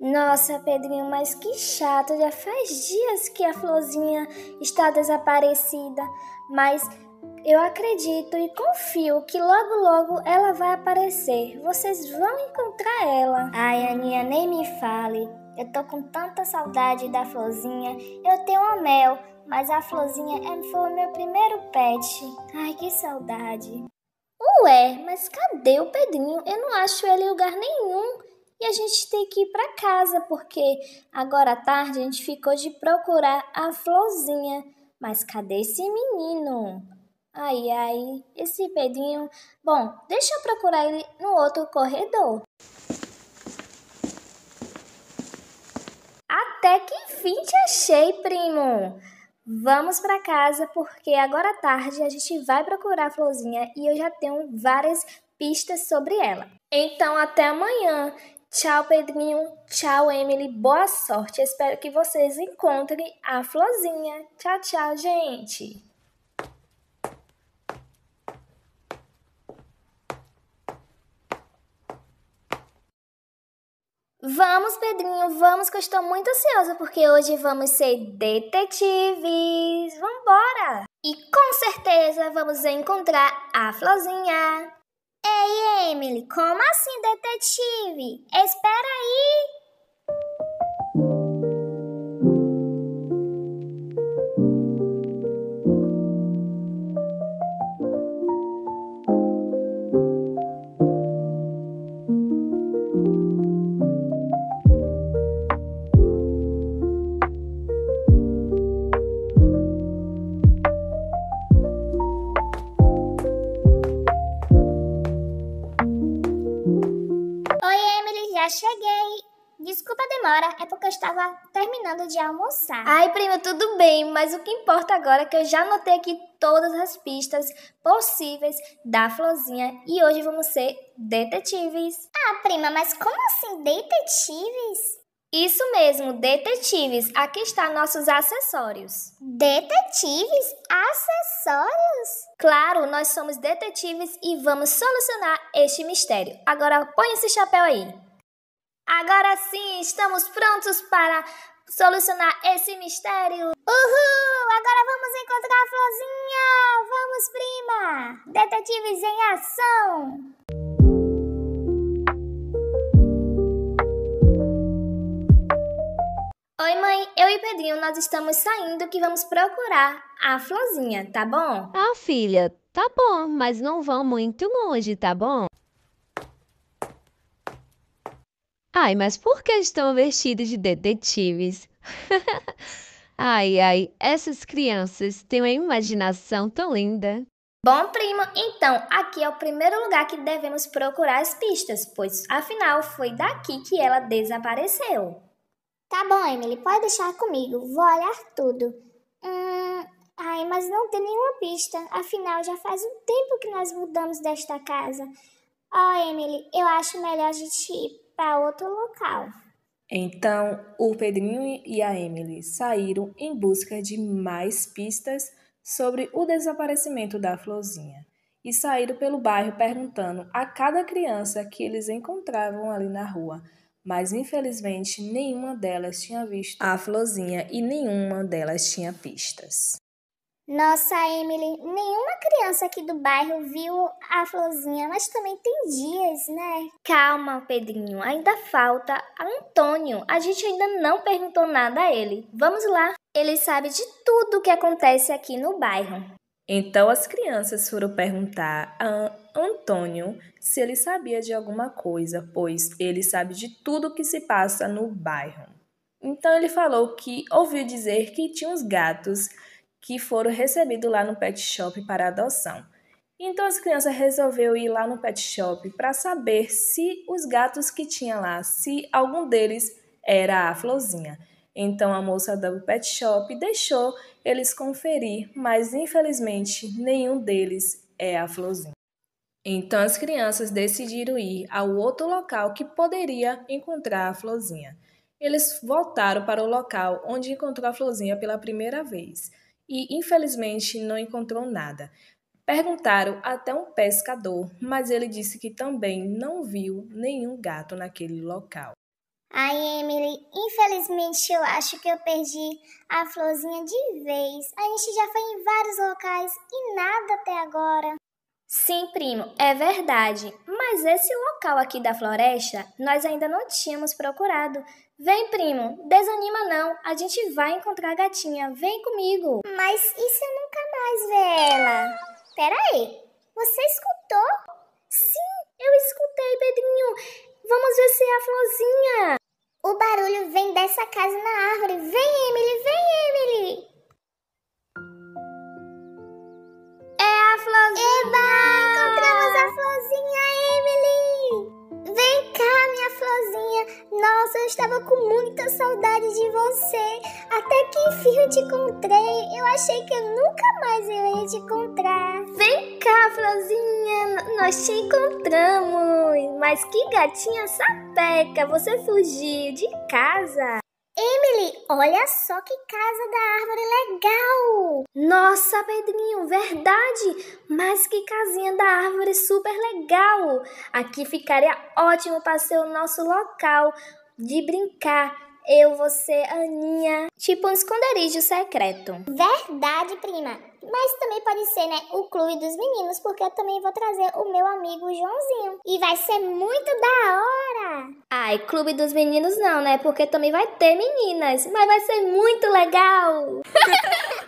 Nossa, Pedrinho, mas que chato! Já faz dias que a florzinha está desaparecida, mas eu acredito e confio que logo logo ela vai aparecer. Vocês vão encontrar ela. Ai, Aninha, nem me fale. Eu tô com tanta saudade da florzinha. Eu tenho a Mel, mas a florzinha é, foi o meu primeiro pet. Ai, que saudade. Ué, mas cadê o Pedrinho? Eu não acho ele em lugar nenhum e a gente tem que ir para casa porque agora à tarde a gente ficou de procurar a florzinha. Mas cadê esse menino? Ai, ai, esse Pedrinho. Bom, deixa eu procurar ele no outro corredor. Até que enfim te achei, primo! Vamos para casa porque agora à tarde a gente vai procurar a florzinha e eu já tenho várias pistas sobre ela. Então até amanhã Tchau, Pedrinho. Tchau, Emily. Boa sorte. Espero que vocês encontrem a florzinha. Tchau, tchau, gente. Vamos, Pedrinho, vamos, que eu estou muito ansiosa porque hoje vamos ser detetives. Vambora! E com certeza vamos encontrar a florzinha. Ei, Emily, como assim, detetive? Espera aí! cheguei. Desculpa a demora, é porque eu estava terminando de almoçar. Ai, prima, tudo bem, mas o que importa agora é que eu já anotei aqui todas as pistas possíveis da florzinha e hoje vamos ser detetives. Ah, prima, mas como assim detetives? Isso mesmo, detetives. Aqui estão nossos acessórios. Detetives? Acessórios? Claro, nós somos detetives e vamos solucionar este mistério. Agora põe esse chapéu aí. Agora sim, estamos prontos para solucionar esse mistério. Uhul! Agora vamos encontrar a florzinha! Vamos, prima! Detetives em ação! Oi, mãe. Eu e Pedrinho, nós estamos saindo que vamos procurar a florzinha, tá bom? Ah, filha, tá bom, mas não vão muito longe, tá bom? Ai, mas por que estão vestidos de detetives? ai, ai, essas crianças têm uma imaginação tão linda. Bom, primo, então aqui é o primeiro lugar que devemos procurar as pistas, pois afinal foi daqui que ela desapareceu. Tá bom, Emily, pode deixar comigo, vou olhar tudo. Hum, ai, mas não tem nenhuma pista, afinal já faz um tempo que nós mudamos desta casa. Oh, Emily, eu acho melhor a gente ir para outro local. Então, o Pedrinho e a Emily saíram em busca de mais pistas sobre o desaparecimento da florzinha e saíram pelo bairro perguntando a cada criança que eles encontravam ali na rua. Mas infelizmente nenhuma delas tinha visto a florzinha e nenhuma delas tinha pistas. Nossa, Emily, nenhuma criança aqui do bairro viu a florzinha, mas também tem dias, né? Calma, Pedrinho, ainda falta Antônio. A gente ainda não perguntou nada a ele. Vamos lá. Ele sabe de tudo o que acontece aqui no bairro. Então as crianças foram perguntar a Antônio se ele sabia de alguma coisa, pois ele sabe de tudo o que se passa no bairro. Então ele falou que ouviu dizer que tinha uns gatos que foram recebidos lá no pet shop para adoção. Então as crianças resolveu ir lá no pet shop para saber se os gatos que tinha lá, se algum deles era a florzinha. Então a moça do pet shop deixou eles conferir, mas infelizmente nenhum deles é a florzinha. Então as crianças decidiram ir ao outro local que poderia encontrar a florzinha. Eles voltaram para o local onde encontrou a florzinha pela primeira vez e infelizmente não encontrou nada. Perguntaram até um pescador, mas ele disse que também não viu nenhum gato naquele local. Ai, Emily, infelizmente eu acho que eu perdi a florzinha de vez. A gente já foi em vários locais e nada até agora. Sim, primo, é verdade. Mas esse local aqui da floresta nós ainda não tínhamos procurado. Vem, primo, desanima não, a gente vai encontrar a gatinha, vem comigo. Mas e se eu nunca mais ver ela? Peraí, você escutou? Sim, eu escutei, Pedrinho. Vamos ver se é a florzinha. O barulho vem dessa casa na árvore. Vem, Emily, vem, Emily. estava com muita saudade de você. Até que enfim eu te encontrei. Eu achei que eu nunca mais eu ia te encontrar. Vem cá, Florzinha, nós te encontramos. Mas que gatinha sapeca, você fugiu de casa. Emily, olha só que casa da árvore legal! Nossa, Pedrinho, verdade! Mas que casinha da árvore super legal! Aqui ficaria ótimo para ser o nosso local, de brincar. Eu, você, Aninha. Tipo um esconderijo secreto. Verdade, prima. Mas também pode ser, né, o clube dos meninos, porque eu também vou trazer o meu amigo Joãozinho. E vai ser muito da hora! Ai, clube dos meninos não, né? Porque também vai ter meninas. Mas vai ser muito legal!